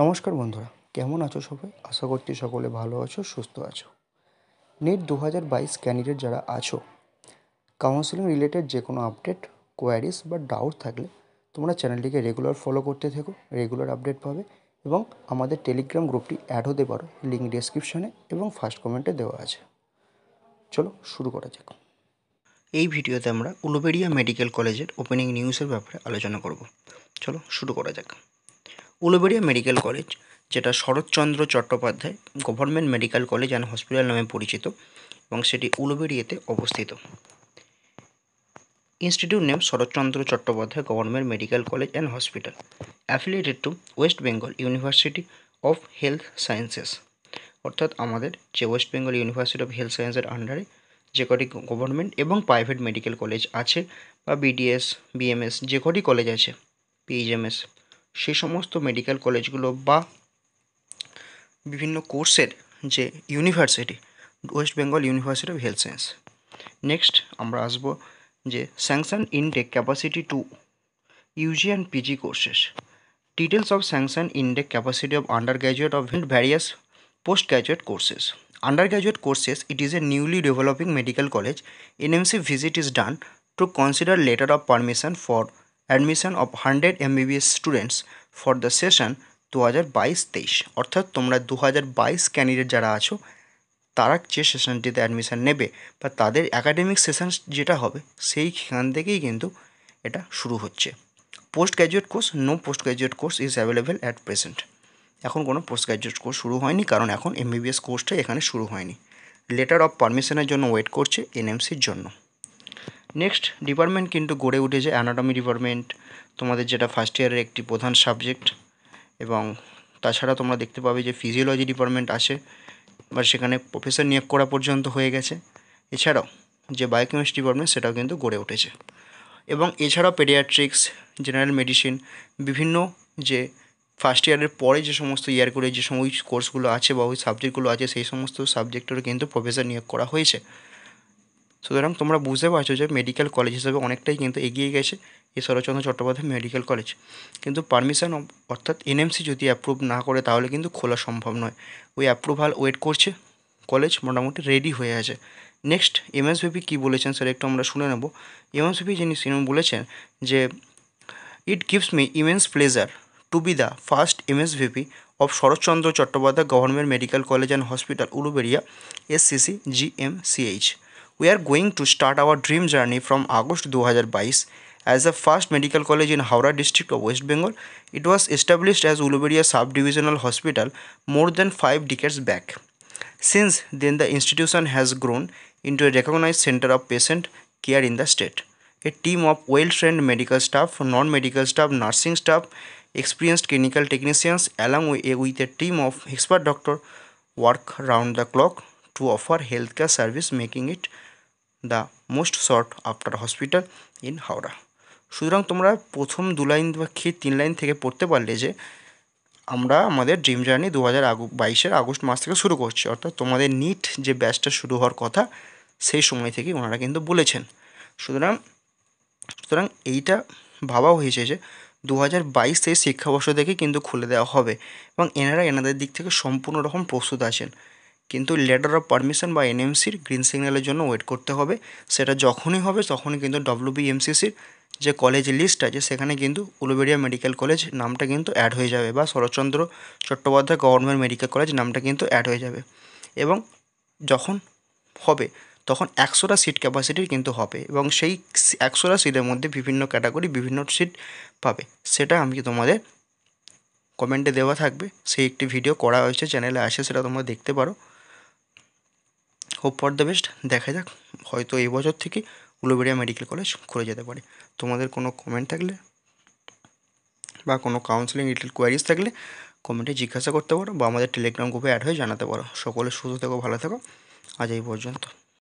নমস্কার বন্ধুরা কেমন আছো সবাই আশা করছি সকলে ভালো আছো সুস্থ আছো নেট দু হাজার বাইশ ক্যান্ডিডেট যারা আছো কাউন্সিলিং রিলেটেড যে কোনো আপডেট কোয়ারিস বা ডাউট থাকলে তোমরা চ্যানেলটিকে রেগুলার ফলো করতে থেকো রেগুলার আপডেট পাবে এবং আমাদের টেলিগ্রাম গ্রুপটি অ্যাড হতে পারো লিঙ্ক ডিসক্রিপশানে এবং ফার্স্ট কমেন্টে দেওয়া আছে চলো শুরু করা যাক এই ভিডিওতে আমরা উলুবেড়িয়া মেডিকেল কলেজের ওপেনিং নিউজের ব্যাপারে আলোচনা করব চলো শুরু করা যাক উলুবেড়িয়া মেডিকেল কলেজ যেটা Saratchandra Chattopadhyay government medical college and hospital নামে পরিচিত এবং সেটি উলুবেড়িয়াতে অবস্থিত institute name Saratchandra Chattopadhyay government medical college and hospital affiliated to west Bengal university of health sciences অর্থাৎ আমাদের যে west Bengal university of health সায়েন্সের আন্ডারে যে কটি গভর্নমেন্ট এবং প্রাইভেট মেডিকেল কলেজ আছে বা বিডিএস বিএমএস যে কটি কলেজ আছে পিএইচএমএস সেই সমস্ত মেডিকেল কলেজগুলো বা বিভিন্ন কোর্সের যে university west Bengal university of health science next আমরা আসব যে sanction intake capacity to UG and PG courses details of sanction intake capacity of undergraduate of various post graduate courses undergraduate courses it is a newly developing medical college NMC visit is done to consider letter of permission for admission of hundred MBBS students for the session দু হাজার বাইশ তেইশ অর্থাৎ তোমরা দু হাজার বাইশ candidate যারা আছো তারা যে সেশনটিতে অ্যাডমিশান নেবে বা তাদের অ্যাকাডেমিক সেশন যেটা হবে সেইখান থেকেই কিন্তু এটা শুরু হচ্ছে post graduate course no post graduate course is available at present এখন কোনো পোস্ট গ্র্যাজুয়েট কোর্স শুরু হয়নি কারণ এখন এমবিবিএস কোর্সটা এখানে শুরু হয়নি লেটার অফ পারমিশনের জন্য ওয়েট করছে এনএমসির জন্য নেক্সট ডিপার্টমেন্ট কিন্তু গড়ে উঠেছে অ্যানাটমি ডিপার্টমেন্ট তোমাদের যেটা ফার্স্ট ইয়ারের একটি প্রধান সাবজেক্ট এবং তাছাড়া তোমরা দেখতে পাবে যে ফিজিওলজি ডিপার্টমেন্ট আছে বা সেখানে প্রফেসর নিয়োগ করা পর্যন্ত হয়ে গেছে এছাড়াও যে বায়োকেমিস্ট্রি ডিপার্টমেন্ট সেটাও কিন্তু গড়ে উঠেছে এবং এছাড়াও পেডিয়াট্রিক্স জেনারেল মেডিসিন বিভিন্ন যে ফার্স্ট ইয়ারের পরে যে সমস্ত ইয়ার করে যে সময় কোর্সগুলো আছে বা ওই সাবজেক্টগুলো আছে সেই সমস্ত সাবজেক্টেরও কিন্তু প্রফেসর নিয়োগ করা হয়েছে সুতরাং তোমরা বুঝতে পারছো যে মেডিকেল কলেজ হিসেবে অনেকটাই কিন্তু এগিয়ে গেছে এই শরৎচন্দ্র চট্টোপাধ্যায় মেডিকেল কলেজ কিন্তু পারমিশন অর্থাৎ এনএমসি যদি অ্যাপ্রুভ না করে তাহলে কিন্তু খোলা সম্ভব নয় ওই অ্যাপ্রুভাল ওয়েট করছে কলেজ মোটামুটি রেডি হয়ে আছে নেক্সট এমএসভিপি কী বলেছেন স্যার একটু আমরা শুনে নেব এমএসভিপি যিনি সিনেমা বলেছেন যে it gives me immense pleasure to be the first MSVP of Saratchandra Chattopadhyay government medical college and hospital Uluberia SCC GMCH We are going to start our dream journey from August 2022 as the first medical college in Howrah district of West Bengal. It was established as Uluberia Subdivisional Hospital more than 5 decades back. Since then the institution has grown into a recognized center of patient care in the state. A team of well-trained medical staff, non-medical staff, nursing staff, experienced clinical technicians along with a team of expert doctors work round the clock to offer healthcare service making it the most sought after hospital in Howrah সুতরাং তোমরা প্রথম দু line বা খেয়ে তিন line থেকে পড়তে পারলে যে আমরা আমাদের ড্রিম জার্নি দু হাজার আগু বাইশের আগস্ট মাস থেকে শুরু করছি অর্থাৎ তোমাদের নিট যে ব্যাচটা শুরু হওয়ার কথা সেই সময় থেকে ওনারা কিন্তু বলেছেন সুতরাং সুতরাং এইটা ভাবা হয়েছে যে দু হাজার বাইশ থেকে শিক্ষাবর্ষ থেকে কিন্তু খুলে দেওয়া হবে এবং এনারা এনাদের দিক থেকে সম্পূর্ণ রকম প্রস্তুত আছেন কিন্তু লেটার অফ পারমিশন বা এনএমসির গ্রিন সিগন্যালের জন্য ওয়েট করতে হবে সেটা যখনই হবে তখনই কিন্তু ডব্লিউবিএমসিসির যে কলেজ লিস্ট আছে সেখানে কিন্তু উলুবেড়িয়া মেডিকেল কলেজ নামটা কিন্তু অ্যাড হয়ে যাবে বা Saratchandra Chattopadhyay government medical college নামটা কিন্তু অ্যাড হয়ে যাবে এবং যখন হবে তখন একশোটা সিট ক্যাপাসিটির কিন্তু হবে এবং সেই একশোটা সিটের মধ্যে বিভিন্ন ক্যাটাগরি বিভিন্ন সিট পাবে সেটা আমি তোমাদের কমেন্টে দেওয়া থাকবে সেই একটি ভিডিও করা হয়েছে চ্যানেলে আসে সেটা তোমরা দেখতে পারো হোপ ফর দ্য বেস্ট দেখা যাক হয়তো এই বছর থেকে উলুবেড়িয়া মেডিকেল কলেজ খুলে যেতে পারে তোমাদের কোনো কমেন্ট থাকলে বা কোনো কাউন্সিলিং রিলেটেড কোয়ারিজ থাকলে কমেন্টে জিজ্ঞাসা করতে পারো বা আমাদের টেলিগ্রাম গ্রুপে অ্যাড হয়ে জানাতে পারো সকলে সুস্থ থেকো ভালো থেকো আজ এই পর্যন্ত